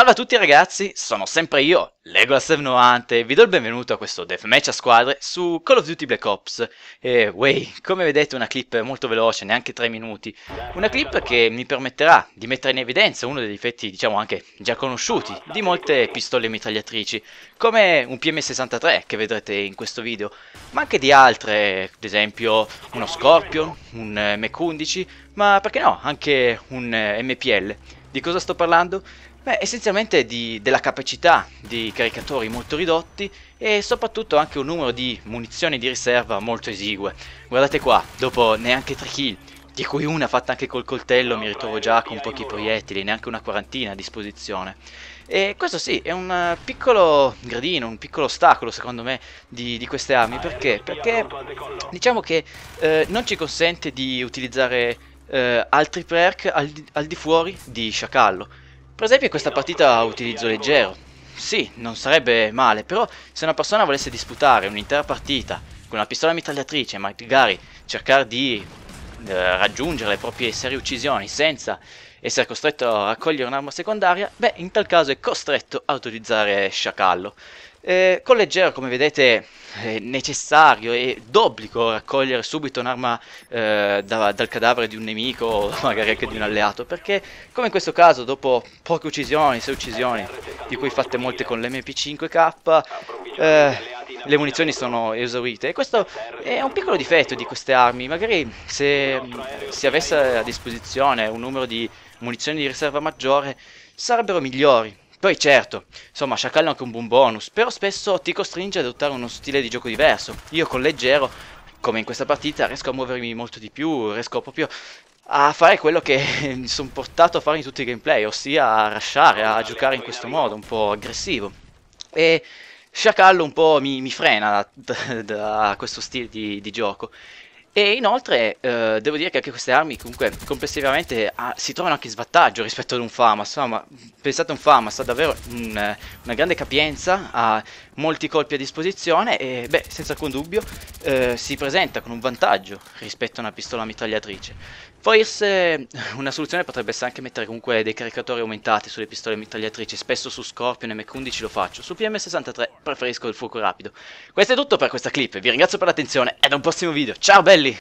Salve a tutti ragazzi, sono sempre io, legolasev 790 vi do il benvenuto a questo deathmatch a squadre su Call of Duty Black Ops e way, come vedete una clip molto veloce, neanche 3 minuti una clip che mi permetterà di mettere in evidenza uno dei difetti, diciamo anche già conosciuti, di molte pistole mitragliatrici come un PM63 che vedrete in questo video ma anche di altre, ad esempio uno Scorpion, un Mech11 ma perché no, anche un MPL di cosa sto parlando? Beh, essenzialmente di, della capacità di caricatori molto ridotti e soprattutto anche un numero di munizioni di riserva molto esigue. Guardate qua, dopo neanche 3 kill, di cui una fatta anche col coltello, mi ritrovo già con pochi proiettili, neanche una quarantina a disposizione. E questo sì, è un eh, piccolo gradino, un piccolo ostacolo secondo me di, di queste armi, perché? Perché diciamo che eh, non ci consente di utilizzare eh, altri perk al di, al di fuori di Sciacallo. Per esempio in questa partita utilizzo leggero. Sì, non sarebbe male, però se una persona volesse disputare un'intera partita con una pistola mitragliatrice, magari cercare di eh, raggiungere le proprie serie uccisioni senza essere costretto a raccogliere un'arma secondaria, beh, in tal caso è costretto a utilizzare sciacallo. Eh, con leggero, come vedete, è necessario e d'obbligo raccogliere subito un'arma eh, da, dal cadavere di un nemico o magari anche di un alleato, perché come in questo caso, dopo poche uccisioni, 6 uccisioni, di cui fatte molte con l'MP5K, eh, le munizioni sono esaurite e questo è un piccolo difetto di queste armi, magari se si avesse a disposizione un numero di munizioni di riserva maggiore sarebbero migliori poi certo, insomma, sciacallo è anche un buon bonus, però spesso ti costringe ad adottare uno stile di gioco diverso. Io con leggero, come in questa partita, riesco a muovermi molto di più, riesco proprio a fare quello che mi sono portato a fare in tutti i gameplay, ossia a rushare, a giocare in questo modo, un po' aggressivo. E sciacallo un po' mi, mi frena da, da questo stile di, di gioco. E inoltre eh, devo dire che anche queste armi comunque complessivamente ah, si trovano anche in svantaggio rispetto ad un Famas Insomma, Pensate a un Famas, ha davvero un, una grande capienza, ha molti colpi a disposizione e beh senza alcun dubbio eh, si presenta con un vantaggio rispetto a una pistola mitragliatrice Forse una soluzione potrebbe essere anche mettere comunque dei caricatori aumentati sulle pistole mitragliatrici, spesso su Scorpion MK11 lo faccio, su PM63 preferisco il fuoco rapido. Questo è tutto per questa clip, vi ringrazio per l'attenzione e ad un prossimo video, ciao belli!